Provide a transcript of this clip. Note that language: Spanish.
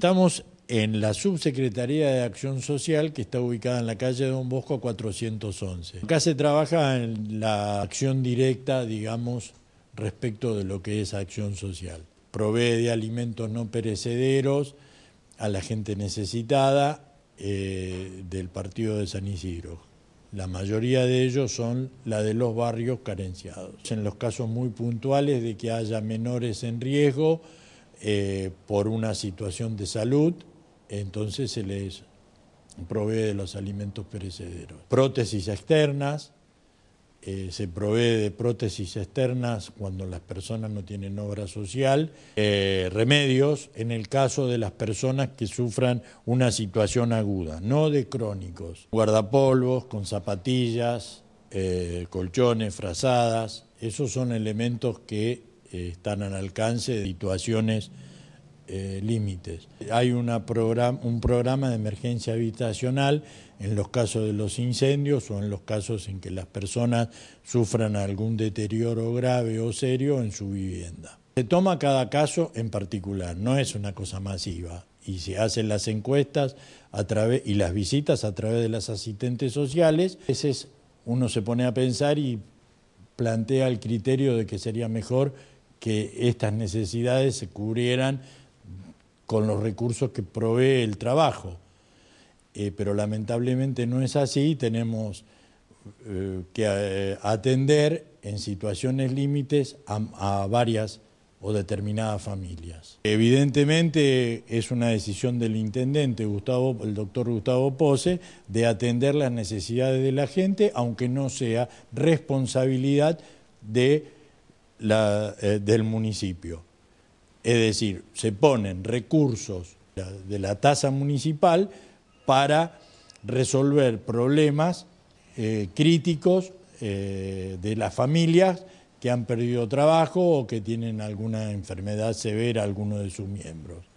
Estamos en la Subsecretaría de Acción Social, que está ubicada en la calle Don Bosco 411. Acá se trabaja en la acción directa, digamos, respecto de lo que es acción social. Provee de alimentos no perecederos a la gente necesitada eh, del partido de San Isidro. La mayoría de ellos son la de los barrios carenciados. En los casos muy puntuales de que haya menores en riesgo, eh, por una situación de salud, entonces se les provee de los alimentos perecederos. Prótesis externas, eh, se provee de prótesis externas cuando las personas no tienen obra social, eh, remedios en el caso de las personas que sufran una situación aguda, no de crónicos, guardapolvos con zapatillas, colchones, frazadas, esos son elementos que están al alcance de situaciones eh, límites. Hay una un programa de emergencia habitacional en los casos de los incendios o en los casos en que las personas sufran algún deterioro grave o serio en su vivienda. Se toma cada caso en particular, no es una cosa masiva y se hacen las encuestas a través y las visitas a través de las asistentes sociales. A veces uno se pone a pensar y plantea el criterio de que sería mejor que estas necesidades se cubrieran con los recursos que provee el trabajo. Eh, pero lamentablemente no es así, tenemos eh, que eh, atender en situaciones límites a, a varias o determinadas familias. Evidentemente es una decisión del intendente, Gustavo, el doctor Gustavo Pose, de atender las necesidades de la gente, aunque no sea responsabilidad de eh, del municipio. Es decir, se ponen recursos de la tasa municipal para resolver problemas eh, críticos eh, de las familias que han perdido trabajo o que tienen alguna enfermedad severa, alguno de sus miembros.